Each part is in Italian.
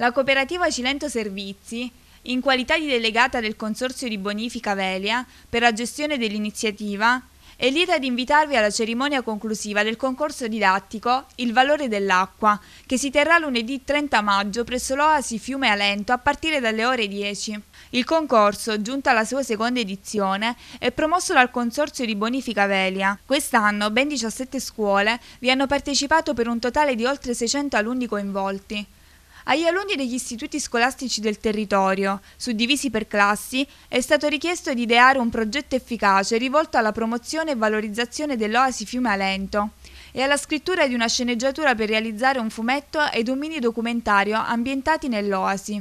La cooperativa Cilento Servizi, in qualità di delegata del Consorzio di Bonifica Velia per la gestione dell'iniziativa, è lieta di invitarvi alla cerimonia conclusiva del concorso didattico Il valore dell'acqua, che si terrà lunedì 30 maggio presso l'Oasi Fiume Alento a partire dalle ore 10. Il concorso, giunta alla sua seconda edizione, è promosso dal Consorzio di Bonifica Velia. Quest'anno ben 17 scuole vi hanno partecipato per un totale di oltre 600 alunni coinvolti. Agli alunni degli istituti scolastici del territorio, suddivisi per classi, è stato richiesto di ideare un progetto efficace rivolto alla promozione e valorizzazione dell'Oasi Fiume Alento e alla scrittura di una sceneggiatura per realizzare un fumetto ed un mini documentario ambientati nell'Oasi.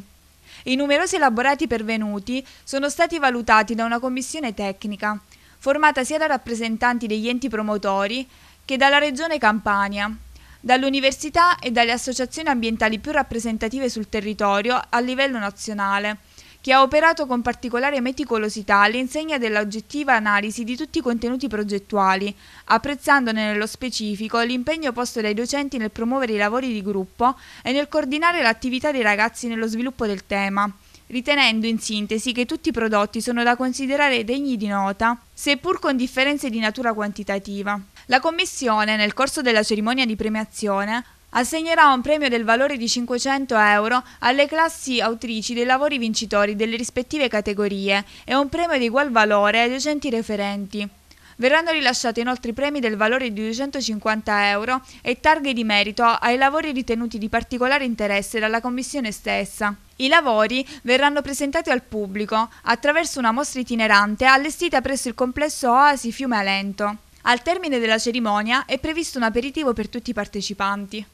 I numerosi elaborati pervenuti sono stati valutati da una commissione tecnica, formata sia da rappresentanti degli enti promotori che dalla Regione Campania, dall'università e dalle associazioni ambientali più rappresentative sul territorio a livello nazionale che ha operato con particolare meticolosità all'insegna dell'oggettiva analisi di tutti i contenuti progettuali, apprezzandone nello specifico l'impegno posto dai docenti nel promuovere i lavori di gruppo e nel coordinare l'attività dei ragazzi nello sviluppo del tema, ritenendo in sintesi che tutti i prodotti sono da considerare degni di nota, seppur con differenze di natura quantitativa. La commissione, nel corso della cerimonia di premiazione, assegnerà un premio del valore di 500 euro alle classi autrici dei lavori vincitori delle rispettive categorie e un premio di ugual valore ai docenti referenti. Verranno rilasciati inoltre premi del valore di 250 euro e targhe di merito ai lavori ritenuti di particolare interesse dalla Commissione stessa. I lavori verranno presentati al pubblico attraverso una mostra itinerante allestita presso il complesso Oasi Fiume Alento. Al termine della cerimonia è previsto un aperitivo per tutti i partecipanti.